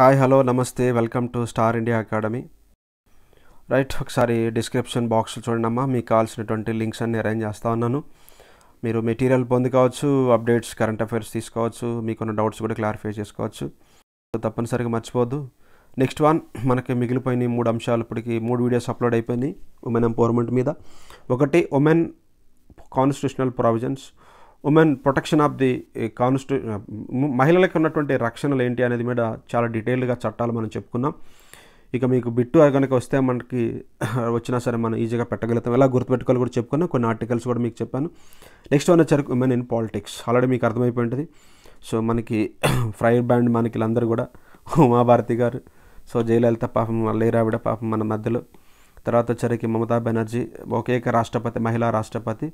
hi hello నమస్తే welcome to Star India Academy right ఒకసారి description box చూడండమ్మా మీకు కావాల్సినటువంటి లింక్స్ అన్ని అరేంజ్ చేస్తూ ఉన్నాను మీరు మెటీరియల్ పొందుకోవచ్చు అప్డేట్స్ కరెంట్ అఫైర్స్ తీసుకోవచ్చు మీకున్న డౌట్స్ కూడా క్లారిఫై చేసుకోవచ్చు తప్పనిసరిగా మర్చిపోద్దు నెక్స్ట్ వన్ మనకి మిగిలిపోయిన మూడు అంశాలు ఇప్పటికి మూడు వీడియోస్ అప్లోడ్ అయిపోయినాయి ఉమెన్ ఎంపవర్మెంట్ మీద ఒకటి women constitutional provisions women protection of the constitution మహిళలకు ఉన్నటువంటి రక్షణలు ఏంటి అనేది మీద చాలా డీటెయిల్డ్గా చట్టాలు మనం చెప్పుకున్నాం ఇక మీకు బిట్టు కనుక వస్తే మనకి వచ్చినా సరే మనం ఈజీగా పెట్టగలుగుతాం ఎలా గుర్తుపెట్టుకోవాలి కూడా చెప్పుకున్నాం కొన్ని ఆర్టికల్స్ కూడా మీకు చెప్పాను నెక్స్ట్ వన్ వచ్చారు ఉమెన్ ఇన్ పాలిటిక్స్ ఆల్రెడీ మీకు అర్థమైపోయి ఉంటుంది సో మనకి ఫ్రైడ్ బ్యాండ్ మనకి వీళ్ళందరూ కూడా ఉమాభారతి గారు సో జయలలిత పాపం లేరావిడ పాపం మన మధ్యలో తర్వాత వచ్చరికి మమతా బెనర్జీ ఒకేక రాష్ట్రపతి మహిళా రాష్ట్రపతి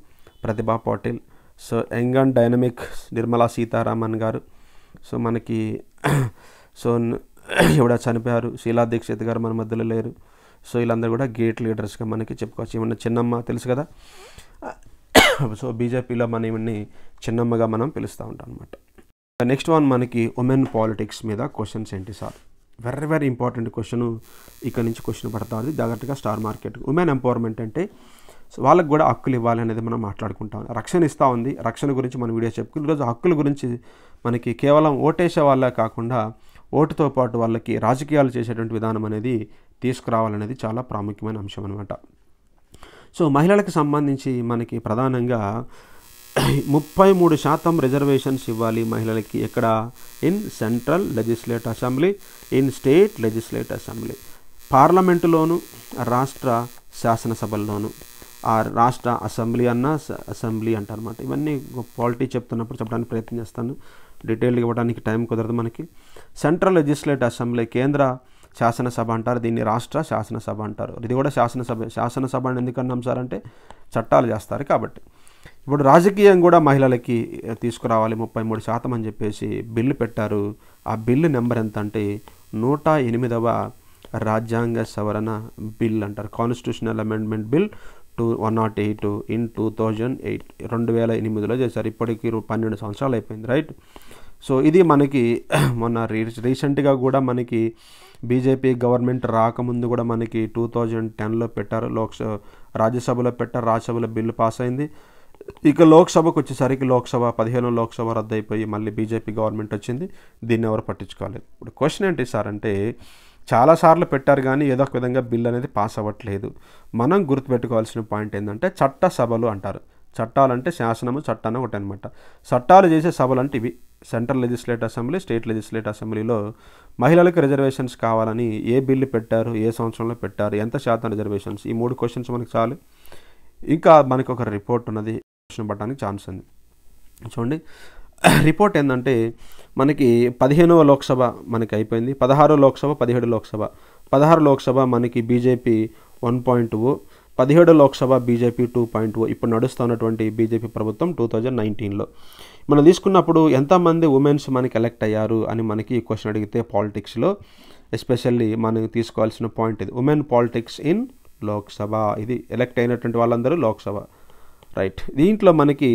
Pratibha Patil so young and dynamic Nirmala Sitharaman garu so మనకి సో ఎవడ చనిపోయారు శీలా దీక్షిత్ గారు మన మధ్యలో లేరు సో వీళ్ళందరూ కూడా గేట్ లీడర్స్గా మనకి చెప్పుకోవచ్చు ఏమన్నా చిన్నమ్మ తెలుసు కదా సో బీజేపీలో మనం ఇవన్నీ చిన్నమ్మగా మనం పిలుస్తూ ఉంటాం అనమాట నెక్స్ట్ వన్ మనకి ఉమెన్ పాలిటిక్స్ మీద క్వశ్చన్స్ ఏంటి sir very very important question ఇక్కడ నుంచి క్వశ్చన్ పడతా ఉంది జాగ్రత్తగా స్టార్ మార్కెట్ ఉమెన్ ఎంపవర్మెంట్ అంటే సో వాళ్ళకు కూడా హక్కులు ఇవ్వాలి అనేది మనం మాట్లాడుకుంటాం రక్షణ ఇస్తూ ఉంది రక్షణ గురించి మనం వీడియో చెప్పుకుని ఈరోజు హక్కుల గురించి మనకి కేవలం ఓటేసే వాళ్ళే కాకుండా ఓటుతో పాటు వాళ్ళకి రాజకీయాలు చేసేటువంటి విధానం అనేది తీసుకురావాలనేది చాలా ప్రాముఖ్యమైన అంశం అనమాట సో మహిళలకు సంబంధించి మనకి ప్రధానంగా ముప్పై మూడు శాతం రిజర్వేషన్స్ ఇవ్వాలి మహిళలకి ఎక్కడ in central legislate assembly in state legislate assembly పార్లమెంటులోను రాష్ట్ర శాసనసభల్లోను ఆ రాష్ట్ర అసెంబ్లీ అన్న అసెంబ్లీ అనమాట ఇవన్నీ పాలిటీ చెప్తున్నప్పుడు చెప్పడానికి ప్రయత్నం చేస్తాను డీటెయిల్గా ఇవ్వడానికి టైం కుదరదు మనకి సెంట్రల్ లెజిస్లేటివ్ అసెంబ్లీ కేంద్ర శాసనసభ అంటారు దీన్ని రాష్ట్ర శాసనసభ అంటారు ఇది కూడా శాసనసభ శాసనసభ అని ఎందుకన్నాం సార్ అంటే చట్టాలు చేస్తారు కాబట్టి ఇప్పుడు రాజకీయం కూడా మహిళలకి తీసుకురావాలి ముప్పై మూడు శాతం అని చెప్పేసి బిల్లు పెట్టారు ఆ బిల్లు నెంబర్ ఎంత అంటే నూట ఎనిమిదవ రాజ్యాంగ సవరణ బిల్ అంటారు constitutional amendment bill two one nought eight in two thousand eight రెండు వేల ఎనిమిదిలో చేశారు ఇప్పటికి పన్నెండు సంవత్సరాలు అయిపోయింది రైట్ సో ఇది మనకి మొన్న రీ రీసెంట్గా కూడా మనకి బీజేపీ గవర్నమెంట్ రాకముందు కూడా మనకి టూ థౌజండ్ టెన్లో పెట్టారు లోక్స రాజ్యసభలో పెట్టారు రాజ్యసభలో బిల్లు పాస్ అయింది ఇక లోక్సభకు వచ్చేసరికి లోక్సభ పదిహేను లోక్సభ రద్దయిపోయి మళ్ళీ బీజేపీ గవర్నమెంట్ వచ్చింది దీన్ని ఎవరు పట్టించుకోలేదు ఇప్పుడు క్వశ్చన్ ఏంటి సార్ అంటే చాలాసార్లు పెట్టారు కానీ ఏదో ఒక విధంగా బిల్ అనేది పాస్ అవ్వట్లేదు మనం గుర్తుపెట్టుకోవాల్సిన పాయింట్ ఏంటంటే చట్ట సభలు అంటారు చట్టాలు అంటే శాసనము చట్టాన్ని ఒకటి అనమాట చట్టాలు చేసే సభలు అంటే ఇవి central legislate assembly state legislate అసెంబ్లీలో మహిళలకు రిజర్వేషన్స్ కావాలని ఏ బిల్లు పెట్టారు ఏ సంవత్సరంలో పెట్టారు ఎంత శాతం రిజర్వేషన్స్ ఈ మూడు క్వశ్చన్స్ మనకు చాలు ఇంకా మనకు ఒక రిపోర్ట్ ఉన్నది క్వశ్చన్ పట్టడానికి ఛాన్స్ ఉంది చూడండి రిపోర్ట్ ఏంటంటే మనకి పదిహేనవ లోక్సభ మనకి అయిపోయింది పదహారో లోక్సభ పదిహేడు లోక్సభ పదహారు లోక్సభ మనకి బీజేపీ వన్ పాయింట్ టూ పదిహేడు Lok Sabha BJP two point two ఇప్పుడు నడుస్తున్నటువంటి బీజేపీ ప్రభుత్వం టూ థౌజండ్ నైన్టీన్లో మనం తీసుకున్నప్పుడు ఎంతమంది ఉమెన్స్ మనకి ఎలెక్ట్ అయ్యారు అని మనకి ఈ క్వశ్చన్ అడిగితే పాలిటిక్స్లో ఎస్పెషల్లీ మనకు తీసుకోవాల్సిన పాయింట్ ఇది ఉమెన్ పాలిటిక్స్ ఇన్ లోక్సభ ఇది ఎలెక్ట్ అయినటువంటి వాళ్ళందరూ లోక్సభ రైట్ దీంట్లో మనకి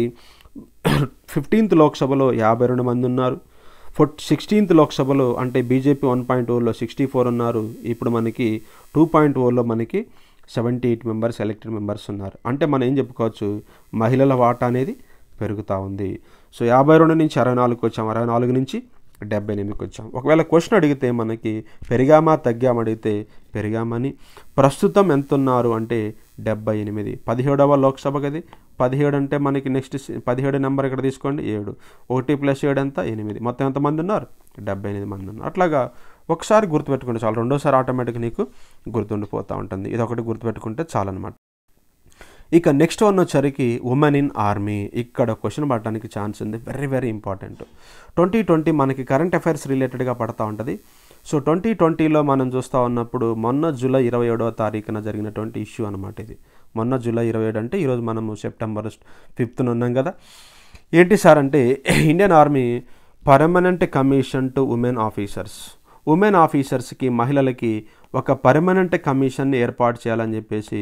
ఫిఫ్టీన్త్ లోక్సభలో యాభై రెండు మంది ఉన్నారు ఫో సిక్స్టీన్త్ లోక్సభలో అంటే బీజేపీ వన్ పాయింట్ ఓలో సిక్స్టీ ఫోర్ ఉన్నారు ఇప్పుడు మనకి టూ పాయింట్ ఓలో మనకి seventy eight members elected members ఉన్నారు అంటే మనం ఏం చెప్పుకోవచ్చు మహిళల వాటా అనేది పెరుగుతూ ఉంది సో యాభై రెండు నుంచి అరవై నాలుగుకి వచ్చాం అరవై నాలుగు నుంచి డెబ్బై ఎనిమిదికి వచ్చాం ఒకవేళ క్వశ్చన్ అడిగితే మనకి పెరిగామా తగ్గామా అడిగితే పెరిగామని ప్రస్తుతం ఎంత ఉన్నారు అంటే డెబ్బై ఎనిమిది పదిహేడవ లోక్సభ కదా పదిహేడు అంటే మనకి నెక్స్ట్ పదిహేడు నెంబర్ ఇక్కడ తీసుకోండి ఏడు ఒకటి ప్లస్ ఏడు ఎంత ఎనిమిది మొత్తం ఎంతమంది ఉన్నారు డెబ్బై ఎనిమిది మంది ఉన్నారు అట్లాగా ఒకసారి గుర్తుపెట్టుకుంటే చాలు రెండోసారి ఆటోమేటిక్ నీకు గుర్తుండిపోతూ ఉంటుంది ఇది ఒకటి గుర్తుపెట్టుకుంటే చాలన్నమాట ఇక నెక్స్ట్ వన్ వచ్చరికి ఉమెన్ ఇన్ ఆర్మీ ఇక్కడ క్వశ్చన్ పడడానికి ఛాన్స్ ఉంది very very important twenty twenty మనకి కరెంట్ అఫైర్స్ రిలేటెడ్గా పడతా ఉంటుంది సో ట్వంటీ ట్వంటీలో మనం చూస్తూ ఉన్నప్పుడు మొన్న జూలై ఇరవై ఏడవ తారీఖున జరిగినటువంటి ఇష్యూ అనమాట ఇది మొన్న జూలై ఇరవై ఏడు అంటే ఈరోజు మనము సెప్టెంబర్ ఫిఫ్త్న ఉన్నాం కదా ఏంటి సార్ అంటే Indian army permanent commission to women officers women ఆఫీసర్స్కి మహిళలకి ఒక పర్మనెంట్ కమిషన్ ఏర్పాటు చేయాలని చెప్పేసి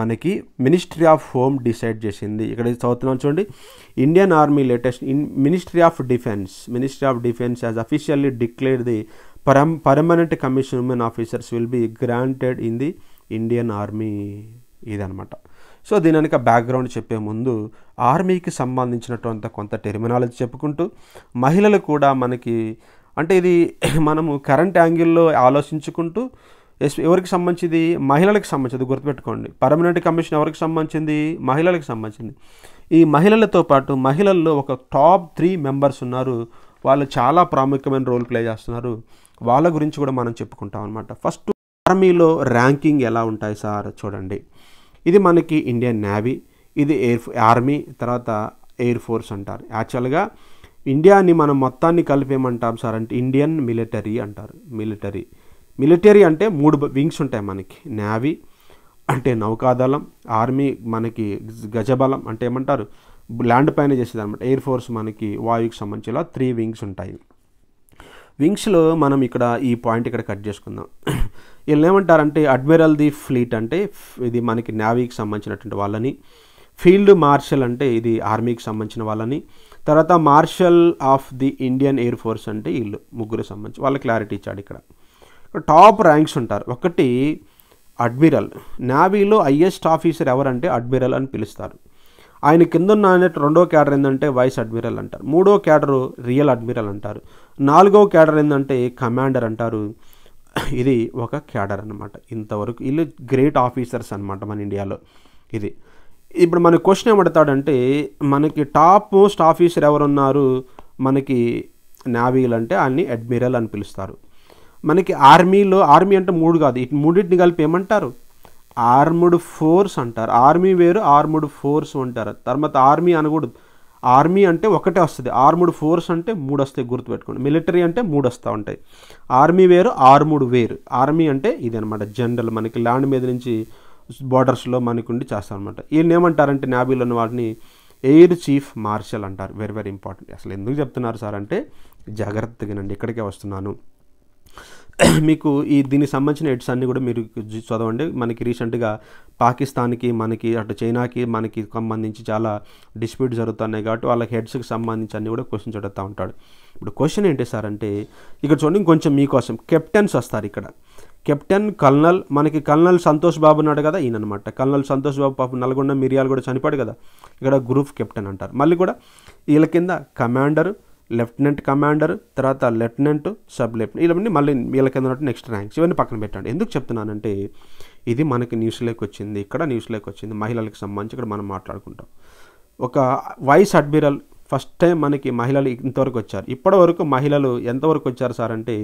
మనకి మినిస్ట్రీ ఆఫ్ హోమ్ డిసైడ్ చేసింది ఇక్కడ చదువుతున్నాం చూడండి Indian army latest in ministry of defence ministry of defence as officially declare the పరం permanent commission women officers will be granted in the Indian army ఇదనమాట సో దీని వెనక బ్యాక్గ్రౌండ్ చెప్పే ముందు ఆర్మీకి సంబంధించినటువంటి కొంత టెర్మినాలజీ చెప్పుకుంటూ మహిళలు కూడా మనకి అంటే ఇది మనము కరెంట్ యాంగిల్లో ఆలోచించుకుంటూ ఎవరికి సంబంధించింది మహిళలకు సంబంధించింది గుర్తుపెట్టుకోండి పర్మనెంట్ కమిషన్ ఎవరికి సంబంధించింది మహిళలకు సంబంధించింది ఈ మహిళలతో పాటు మహిళల్లో ఒక టాప్ త్రీ మెంబర్స్ ఉన్నారు వాళ్ళు చాలా ప్రాముఖ్యమైన రోల్ ప్లే చేస్తున్నారు వాళ్ళ గురించి కూడా మనం చెప్పుకుంటాం అనమాట ఫస్ట్ ఆర్మీలో ర్యాంకింగ్ ఎలా ఉంటాయి సార్ చూడండి ఇది మనకి ఇండియన్ నేవీ ఇది ఎయిర్ ఆర్మీ తర్వాత ఎయిర్ ఫోర్స్ అంటారు యాక్చువల్గా ఇండియాని మనం మొత్తాన్ని కలిపేమంటాం సార్ అంటే ఇండియన్ మిలిటరీ అంటారు మిలిటరీ మిలిటరీ అంటే మూడు వింగ్స్ ఉంటాయి మనకి నేవీ అంటే నౌకాదళం ఆర్మీ మనకి గజబలం అంటే ఏమంటారు ల్యాండ్ పైన చేసేది అనమాట ఎయిర్ ఫోర్స్ మనకి వాయువుకి సంబంధించిన త్రీ వింగ్స్ ఉంటాయి వింగ్స్లో మనం ఇక్కడ ఈ పాయింట్ ఇక్కడ కట్ చేసుకుందాం వీళ్ళు ఏమంటారంటే అడ్మిరల్ ది ఫ్లీట్ అంటే ఇది మనకి నేవీకి సంబంధించినటువంటి వాళ్ళని ఫీల్డ్ మార్షల్ అంటే ఇది ఆర్మీకి సంబంధించిన వాళ్ళని తర్వాత marshal of the Indian air force అంటే వీళ్ళు ముగ్గురు సంబంధించి వాళ్ళ క్లారిటీ ఇచ్చాడు ఇక్కడ టాప్ ర్యాంక్స్ ఉంటారు ఒకటి అడ్మిరల్ నావీలో హయ్యెస్ట్ ఆఫీసర్ ఎవరంటే అడ్మిరల్ అని పిలుస్తారు ఆయన కిందన్న అనేటి రెండో క్యాడర్ ఏంటంటే వైస్ అడ్మిరల్ అంటారు మూడో క్యాడరు రియల్ అడ్మిరల్ అంటారు నాలుగో క్యాడర్ ఏంటంటే కమాండర్ అంటారు ఇది ఒక క్యాడర్ అనమాట ఇంతవరకు వీళ్ళు గ్రేట్ ఆఫీసర్స్ అనమాట మన ఇండియాలో ఇది ఇప్పుడు మన క్వశ్చన్ ఏమడతాడంటే మనకి టాప్ మోస్ట్ ఆఫీసర్ ఎవరున్నారు మనకి నావీలు అంటే ఆయన్ని అడ్మిరల్ అని పిలుస్తారు మనకి ఆర్మీలో ఆర్మీ అంటే మూడు కాదు ఇటు మూడింటిని కలిపి ఏమంటారు ఆర్ముడ్ ఫోర్స్ అంటారు ఆర్మీ వేరు ఆర్ముడ్ ఫోర్స్ అంటారు తర్వాత ఆర్మీ అనకూడదు ఆర్మీ అంటే ఒకటే వస్తుంది ఆర్ముడ్ ఫోర్స్ అంటే మూడు వస్తాయి గుర్తుపెట్టుకోండి మిలిటరీ అంటే మూడు వస్తూ ఉంటాయి ఆర్మీ వేరు ఆర్ముడ్ వేరు ఆర్మీ అంటే అనమాట జనరల్ మనకి ల్యాండ్ మీద నుంచి బార్డర్స్లో మనకు ఉండి చేస్తారనమాట వీళ్ళు ఏమంటారంటే నాబీలో ఉన్న వాటిని ఎయిర్ చీఫ్ మార్షల్ అంటారు వెరీ వెరీ ఇంపార్టెంట్ అసలు ఎందుకు చెప్తున్నారు సార్ అంటే జాగ్రత్తగానండి ఇక్కడికే వస్తున్నాను మీకు ఈ దీనికి సంబంధించిన ఎడ్స్ అన్నీ కూడా మీరు చదవండి మనకి రీసెంట్గా పాకిస్తాన్కి మనకి అటు చైనాకి మనకి సంబంధించి చాలా డిస్ప్యూట్ జరుగుతున్నాయి కాబట్టి వాళ్ళకి హెడ్స్కి సంబంధించి అన్నీ కూడా క్వశ్చన్స్ చదువుతూ ఉంటాడు ఇప్పుడు క్వశ్చన్ ఏంటి సార్ అంటే ఇక్కడ చూడండి కొంచెం మీకోసం కెప్టెన్స్ వస్తారు ఇక్కడ కెప్టెన్ కల్నల్ మనకి కల్నల్ సంతోష్ బాబు ఉన్నాడు కదా ఈయనమాట కల్నల్ సంతోష్ బాబు పాపం నల్గొండ మిరియాలు కూడా చనిపోయాడు కదా ఇక్కడ గ్రూప్ కెప్టెన్ అంటారు మళ్ళీ కూడా వీళ్ళ కింద కమాండర్ లెఫ్టినెంట్ కమాండర్ తర్వాత లెఫ్టినెంట్ సబ్ లెఫ్టినెంట్ ఇలాంటి మళ్ళీ వీళ్ళ కింద ఉన్నట్టు నెక్స్ట్ ర్యాంక్స్ ఇవన్నీ పక్కన పెట్టండి ఎందుకు చెప్తున్నానంటే ఇది మనకి న్యూస్ న్యూస్లోకి వచ్చింది ఇక్కడ న్యూస్ న్యూస్లోకి వచ్చింది మహిళలకు సంబంధించి ఇక్కడ మనం మాట్లాడుకుంటాం ఒక వైస్ అడ్మిరల్ ఫస్ట్ టైం మనకి మహిళలు ఇంతవరకు వచ్చారు ఇప్పటివరకు మహిళలు ఎంతవరకు వచ్చారు సార్ అంటే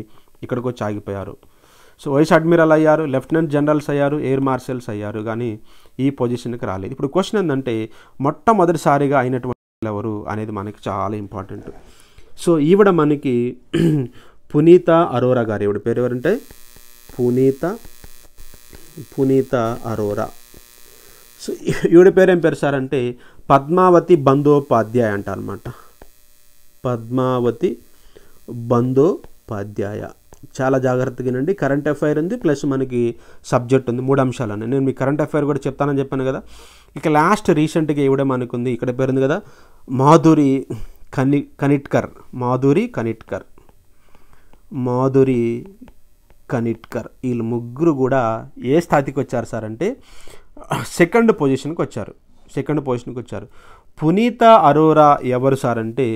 ఇక్కడికి వచ్చి ఆగిపోయారు సో వైస్ అడ్మిరల్ అయ్యారు లెఫ్టినెంట్ జనరల్స్ అయ్యారు ఎయిర్ మార్షల్స్ అయ్యారు కానీ ఈ పొజిషన్కి రాలేదు ఇప్పుడు క్వశ్చన్ ఏంటంటే మొట్టమొదటిసారిగా అయినటువంటి ఎవరు అనేది మనకి చాలా ఇంపార్టెంట్ సో ఈవిడ మనకి పునీత అరోరా గారు ఈవిడ పేరు ఎవరంటే పునీత పునీత అరోరా సో ఈవిడ ఏం పేరు సార్ అంటే పద్మావతి బంధోపాధ్యాయ అంట అనమాట పద్మావతి బంధోపాధ్యాయ చాలా జాగ్రత్తగా వినండి కరెంట్ అఫైర్ ఉంది ప్లస్ మనకి సబ్జెక్ట్ ఉంది మూడు అంశాలు అన్నీ నేను మీ కరెంట్ అఫైర్ కూడా చెప్తానని చెప్పాను కదా ఇక లాస్ట్ రీసెంట్గా మనకు మనకుంది ఇక్కడ పేరుంది కదా మాధురి కని కనిట్కర్ మాధురి కనిట్కర్ మాధురి కనిట్కర్ వీళ్ళు ముగ్గురు కూడా ఏ స్థాయికి వచ్చారు సార్ అంటే సెకండ్ పొజిషన్కి వచ్చారు సెకండ్ పొజిషన్కి వచ్చారు పునీత అరోరా ఎవరు సార్ అంటే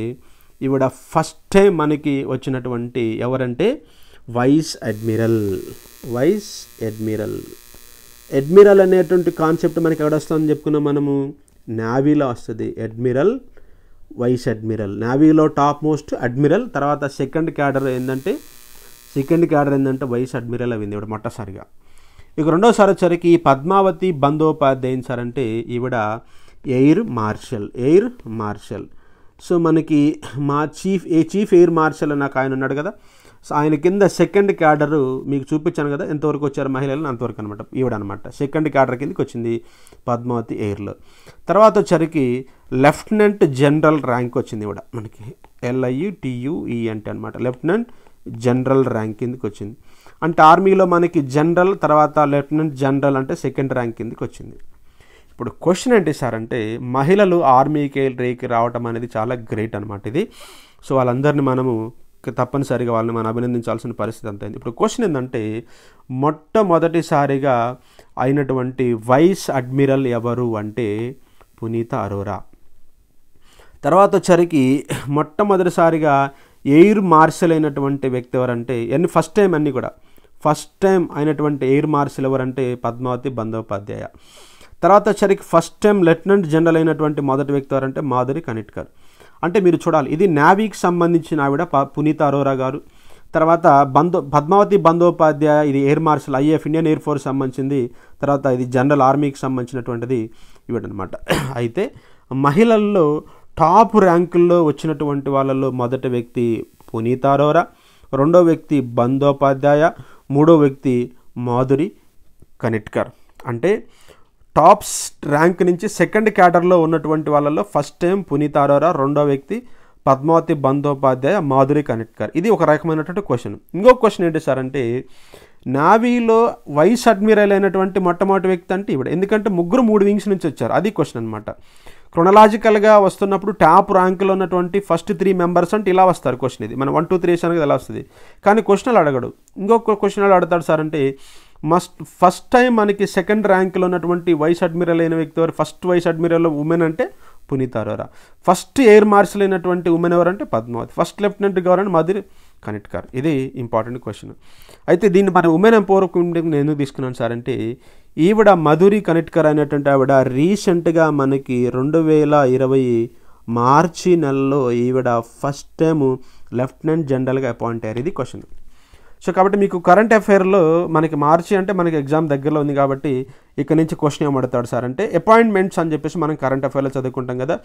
ఈవిడ ఫస్ట్ టైం మనకి వచ్చినటువంటి ఎవరంటే vice admiral vice admiral admiral అనేటువంటి కాన్సెప్ట్ మనకి ఎక్కడ వస్తుందని చెప్పుకున్నాం మనము నావీలో వస్తుంది అడ్మిరల్ వైస్ అడ్మిరల్ నావీలో టాప్ మోస్ట్ అడ్మిరల్ తర్వాత సెకండ్ క్యాడర్ ఏంటంటే సెకండ్ క్యాడర్ ఏంటంటే వైస్ అడ్మిరల్ అయింది ఇవిడ మొట్టసారిగా ఇక రెండోసారి వచ్చరికి పద్మావతి బందోపాధ్యాయం సార్ అంటే ఈవిడ air marshal air marshal so మనకి మా చీఫ్ ఏ చీఫ్ ఎయిర్ మార్షల్ నాకు ఆయన ఉన్నాడు కదా సో ఆయన కింద సెకండ్ క్యాడర్ మీకు చూపించాను కదా ఎంతవరకు వచ్చారు మహిళలు అంతవరకు అనమాట ఈవిడనమాట సెకండ్ క్యాడర్ కిందకి వచ్చింది పద్మావతి ఎయిర్లో తర్వాత వచ్చరికి లెఫ్టినెంట్ జనరల్ ర్యాంక్ వచ్చింది ఇవిడ మనకి ఎల్ఐయు టియుఈ అంటే అనమాట లెఫ్టినెంట్ జనరల్ ర్యాంక్ కిందకి వచ్చింది అంటే ఆర్మీలో మనకి జనరల్ తర్వాత లెఫ్టినెంట్ జనరల్ అంటే సెకండ్ ర్యాంక్ కిందకి వచ్చింది ఇప్పుడు క్వశ్చన్ ఏంటి సార్ అంటే మహిళలు ఆర్మీకి రేకి రావటం అనేది చాలా గ్రేట్ అనమాట ఇది సో వాళ్ళందరినీ మనము తప్పనిసరిగా వాళ్ళని మనం అభినందించాల్సిన పరిస్థితి అంత ఇప్పుడు క్వశ్చన్ ఏంటంటే మొట్టమొదటిసారిగా అయినటువంటి వైస్ అడ్మిరల్ ఎవరు అంటే పునీత అరోరా తర్వాత వచ్చరికి మొట్టమొదటిసారిగా ఎయిర్ మార్షల్ అయినటువంటి వ్యక్తి ఎవరంటే ఎన్ని ఫస్ట్ టైం అన్నీ కూడా ఫస్ట్ టైం అయినటువంటి ఎయిర్ మార్షల్ ఎవరంటే పద్మావతి బందోపాధ్యాయ తర్వాత వచ్చరికి ఫస్ట్ టైం లెఫ్టినెంట్ జనరల్ అయినటువంటి మొదటి వ్యక్తి ఎవరంటే మాధురి కనిట్కర్ అంటే మీరు చూడాలి ఇది నావీకి సంబంధించిన ఆవిడ పునీత అరోరా గారు తర్వాత బందో పద్మావతి బందోపాధ్యాయ ఇది air marshal IAF Indian air force సంబంధించింది తర్వాత ఇది జనరల్ ఆర్మీకి సంబంధించినటువంటిది ఇవిడనమాట అయితే మహిళల్లో టాప్ ర్యాంకుల్లో వచ్చినటువంటి వాళ్ళల్లో మొదటి వ్యక్తి పునీత అరోరా రెండో వ్యక్తి బందోపాధ్యాయ మూడో వ్యక్తి మాధురి కనిట్కర్ అంటే టాప్స్ ర్యాంక్ నుంచి సెకండ్ క్యాటర్లో ఉన్నటువంటి వాళ్ళలో ఫస్ట్ టైం పునీత్ అరోరా రెండో వ్యక్తి పద్మావతి బందోపాధ్యాయ మాధురి కనెక్ట్కర్ ఇది ఒక రకమైనటువంటి క్వశ్చన్ ఇంకొక క్వశ్చన్ ఏంటి సార్ అంటే నావీలో వైస్ అడ్మిరల్ అయినటువంటి మొట్టమొదటి వ్యక్తి అంటే ఇవిడ ఎందుకంటే ముగ్గురు మూడు వింగ్స్ నుంచి వచ్చారు అది క్వశ్చన్ అనమాట క్రొనలాజికల్గా వస్తున్నప్పుడు టాప్ ర్యాంకులో ఉన్నటువంటి ఫస్ట్ త్రీ మెంబర్స్ అంటే ఇలా వస్తారు క్వశ్చన్ ఇది మనం వన్ టూ త్రీ అనేది ఇలా వస్తుంది కానీ క్వశ్చన్లు అడగడు ఇంకొక క్వశ్చన్ అడుగుతాడు సార్ అంటే మస్ట్ ఫస్ట్ టైం మనకి సెకండ్ ర్యాంక్లో ఉన్నటువంటి వైస్ అడ్మిరల్ అయిన వ్యక్తి ఎవరు ఫస్ట్ వైస్ అడ్మిరల్ ఉమెన్ అంటే Puneet Arora first air marshal అయినటువంటి ఉమెన్ ఎవరంటే Padmavathi first lieutenant governor Madhuri Kanitkar ఇది ఇంపార్టెంట్ క్వశ్చన్ అయితే దీన్ని మన ఉమెన్ ఎంపవర్మెంట్ నేను ఎందుకు తీసుకున్నాను సార్ అంటే ఈవిడ మధురి కనెక్ట్కర్ అయినటువంటి ఆవిడ రీసెంట్గా మనకి రెండు వేల ఇరవై మార్చి నెలలో ఈవిడ ఫస్ట్ టైం లెఫ్టినెంట్ జనరల్గా అపాయింట్ అయ్యారు ఇది క్వశ్చన్ సో కాబట్టి మీకు కరెంట్ అఫైర్లో మనకి మార్చి అంటే మనకి ఎగ్జామ్ దగ్గరలో ఉంది కాబట్టి ఇక్కడ నుంచి క్వశ్చన్ ఏమడతాడు సార్ అంటే అపాయింట్మెంట్స్ అని చెప్పేసి మనం కరెంట్ అఫైర్లో చదువుకుంటాం కదా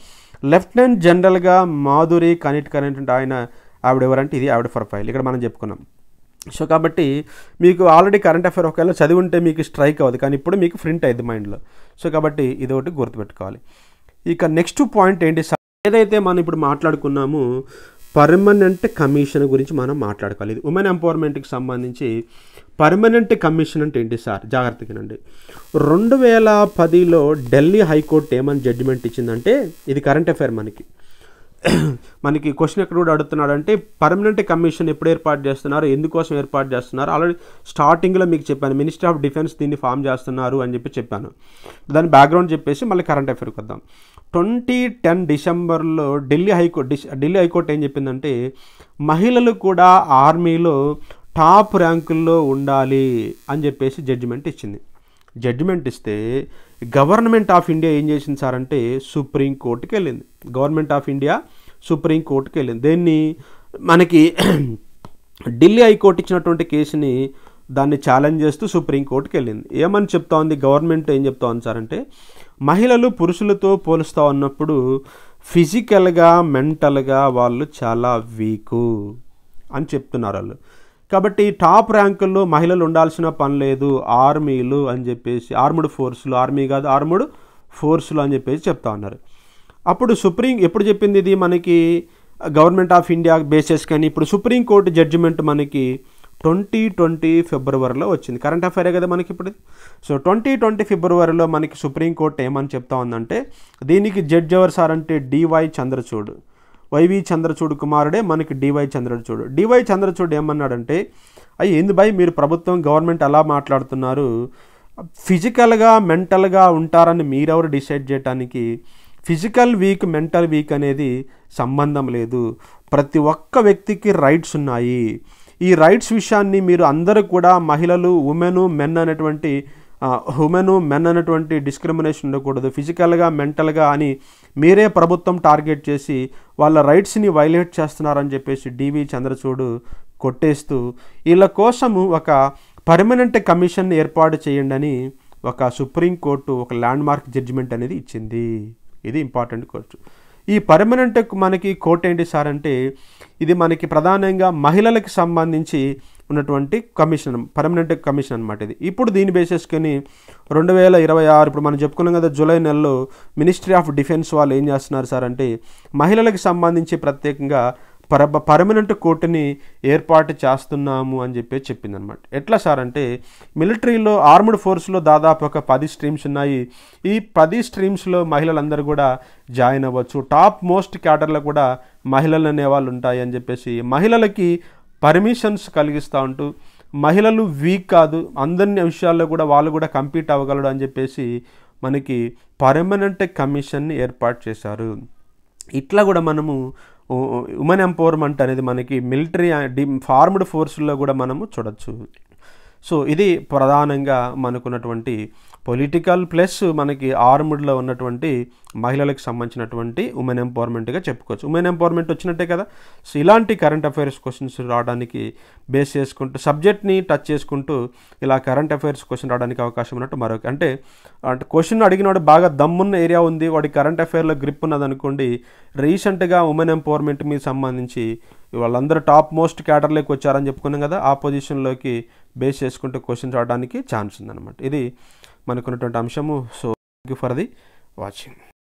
లెఫ్టినెంట్ జనరల్గా మాధురి కనెక్ట్ అంటే ఆయన ఆవిడ ఎవరంటే ఇది ఆవిడ ప్రొఫైల్ ఇక్కడ మనం చెప్పుకున్నాం సో కాబట్టి మీకు ఆల్రెడీ కరెంట్ అఫైర్ ఒకవేళ చదివి ఉంటే మీకు స్ట్రైక్ అవ్వదు కానీ ఇప్పుడు మీకు ప్రింట్ అయ్యింది మైండ్లో సో కాబట్టి ఇది ఒకటి గుర్తుపెట్టుకోవాలి ఇక నెక్స్ట్ పాయింట్ ఏంటి సార్ ఏదైతే మనం ఇప్పుడు మాట్లాడుకున్నాము పర్మనెంట్ కమిషన్ గురించి మనం మాట్లాడుకోవాలి ఇది ఉమెన్ ఎంపవర్మెంట్కి సంబంధించి పర్మనెంట్ కమిషన్ అంటే ఏంటి సార్ జాగ్రత్తగానండి రెండు వేల పదిలో ఢిల్లీ హైకోర్టు ఏమని జడ్జిమెంట్ ఇచ్చిందంటే ఇది కరెంట్ అఫైర్ మనకి మనకి క్వశ్చన్ ఎక్కడ కూడా అడుగుతున్నాడు అంటే పర్మనెంట్ కమిషన్ ఎప్పుడు ఏర్పాటు చేస్తున్నారు ఎందుకోసం ఏర్పాటు చేస్తున్నారు ఆల్రెడీ స్టార్టింగ్లో మీకు చెప్పాను మినిస్టర్ ఆఫ్ డిఫెన్స్ దీన్ని ఫామ్ చేస్తున్నారు అని చెప్పి చెప్పాను దాని బ్యాక్గ్రౌండ్ చెప్పేసి మళ్ళీ కరెంట్ అఫైర్కి వద్దాం ట్వంటీ టెన్ డిసెంబర్లో ఢిల్లీ హైకోర్టు ఢిల్లీ హైకోర్టు ఏం చెప్పిందంటే మహిళలు కూడా ఆర్మీలో టాప్ ర్యాంకుల్లో ఉండాలి అని చెప్పేసి జడ్జిమెంట్ ఇచ్చింది జడ్జిమెంట్ ఇస్తే గవర్నమెంట్ ఆఫ్ ఇండియా ఏం చేసింది సార్ అంటే సుప్రీంకోర్టుకి వెళ్ళింది గవర్నమెంట్ ఆఫ్ ఇండియా సుప్రీంకోర్టుకి వెళ్ళింది దేన్ని మనకి ఢిల్లీ హైకోర్టు ఇచ్చినటువంటి కేసుని దాన్ని ఛాలెంజ్ చేస్తూ సుప్రీంకోర్టుకి వెళ్ళింది ఏమని చెప్తా ఉంది గవర్నమెంట్ ఏం చెప్తా ఉంది సార్ అంటే మహిళలు పురుషులతో పోలుస్తూ ఉన్నప్పుడు ఫిజికల్గా మెంటల్గా వాళ్ళు చాలా వీకు అని చెప్తున్నారు వాళ్ళు కాబట్టి టాప్ ర్యాంకుల్లో మహిళలు ఉండాల్సిన పని లేదు ఆర్మీలు అని చెప్పేసి ఆర్ముడ్ ఫోర్సులు ఆర్మీ కాదు ఆర్ముడ్ ఫోర్సులు అని చెప్పేసి చెప్తా ఉన్నారు అప్పుడు సుప్రీం ఎప్పుడు చెప్పింది ఇది మనకి గవర్నమెంట్ ఆఫ్ ఇండియా బేసెస్ కానీ ఇప్పుడు సుప్రీంకోర్టు జడ్జిమెంట్ మనకి ట్వంటీ ట్వంటీ ఫిబ్రవరిలో వచ్చింది కరెంట్ అఫైరే కదా మనకి ఇప్పుడు సో ట్వంటీ ట్వంటీ ఫిబ్రవరిలో మనకి సుప్రీంకోర్టు ఏమని చెప్తా ఉందంటే దీనికి జడ్జ్ ఎవరు సార్ అంటే డివై చంద్రచూడ్ వైవి చంద్రచూడ్ కుమారుడే మనకి డివై చంద్రచూడ్ డివై చంద్రచూడ్ ఏమన్నాడంటే అయ్యి ఎందు భయ్ మీరు ప్రభుత్వం గవర్నమెంట్ అలా మాట్లాడుతున్నారు ఫిజికల్గా మెంటల్గా ఉంటారని మీరెవరు డిసైడ్ చేయడానికి ఫిజికల్ వీక్ మెంటల్ వీక్ అనేది సంబంధం లేదు ప్రతి ఒక్క వ్యక్తికి రైట్స్ ఉన్నాయి ఈ రైట్స్ విషయాన్ని మీరు అందరూ కూడా మహిళలు ఉమెను మెన్ అనేటువంటి ఉమెను మెన్ అనేటువంటి డిస్క్రిమినేషన్ ఉండకూడదు ఫిజికల్గా మెంటల్గా అని మీరే ప్రభుత్వం టార్గెట్ చేసి వాళ్ళ రైట్స్ని వైలేట్ చేస్తున్నారని చెప్పేసి డివి చంద్రచూడు కొట్టేస్తూ వీళ్ళ కోసము ఒక పర్మనెంట్ కమిషన్ ఏర్పాటు చేయండి అని ఒక సుప్రీంకోర్టు ఒక ల్యాండ్ మార్క్ జడ్జిమెంట్ అనేది ఇచ్చింది ఇది ఇంపార్టెంట్ కోర్టు ఈ పర్మనెంట్ మనకి కోట్ ఏంటి సార్ అంటే ఇది మనకి ప్రధానంగా మహిళలకు సంబంధించి ఉన్నటువంటి కమిషన్ పర్మనెంట్ కమిషన్ అనమాట ఇది ఇప్పుడు దీన్ని బేసేసుకొని రెండు వేల ఇరవై ఆరు ఇప్పుడు మనం చెప్పుకున్నాం కదా జూలై నెలలో మినిస్ట్రీ ఆఫ్ డిఫెన్స్ వాళ్ళు ఏం చేస్తున్నారు సార్ అంటే మహిళలకు సంబంధించి ప్రత్యేకంగా పర పర్మనెంట్ కోర్టుని ఏర్పాటు చేస్తున్నాము అని చెప్పి చెప్పిందనమాట ఎట్లా సార్ అంటే మిలిటరీలో ఆర్మ్డ్ ఫోర్స్లో దాదాపు ఒక పది స్ట్రీమ్స్ ఉన్నాయి ఈ పది స్ట్రీమ్స్లో మహిళలందరూ కూడా జాయిన్ అవ్వచ్చు టాప్ మోస్ట్ క్యాటర్లో కూడా మహిళలు అనేవాళ్ళు ఉంటాయి అని చెప్పేసి మహిళలకి పర్మిషన్స్ కలిగిస్తూ ఉంటూ మహిళలు వీక్ కాదు అందరిని విషయాల్లో కూడా వాళ్ళు కూడా కంపీట్ అవ్వగలడు అని చెప్పేసి మనకి పర్మనెంట్ కమిషన్ని ఏర్పాటు చేశారు ఇట్లా కూడా మనము ఉమెన్ ఎంపవర్మెంట్ అనేది మనకి మిలిటరీ డి ఫార్మ్డ్ ఫోర్సుల్లో కూడా మనము చూడొచ్చు సో ఇది ప్రధానంగా మనకున్నటువంటి పొలిటికల్ ప్లస్ మనకి ఆర్మ్డ్లో ఉన్నటువంటి మహిళలకు సంబంధించినటువంటి ఉమెన్ ఎంపవర్మెంట్గా చెప్పుకోవచ్చు ఉమెన్ ఎంపవర్మెంట్ వచ్చినట్టే కదా సో ఇలాంటి కరెంట్ అఫైర్స్ క్వశ్చన్స్ రావడానికి బేస్ చేసుకుంటూ సబ్జెక్ట్ని టచ్ చేసుకుంటూ ఇలా కరెంట్ అఫైర్స్ క్వశ్చన్ రావడానికి అవకాశం ఉన్నట్టు మరొక అంటే అంటే క్వశ్చన్ అడిగినవాడు బాగా దమ్మున్న ఏరియా ఉంది వాడి కరెంట్ అఫైర్లో గ్రిప్ ఉన్నదనుకోండి రీసెంట్గా ఉమెన్ ఎంపవర్మెంట్ మీద సంబంధించి వాళ్ళందరూ టాప్ మోస్ట్ క్యాటర్లోకి వచ్చారని చెప్పుకున్నాం కదా ఆ పొజిషన్లోకి బేస్ చేసుకుంటూ క్వశ్చన్ రావడానికి ఛాన్స్ ఉందన్నమాట ఇది మనకున్నటువంటి అంశము so thank you for the watching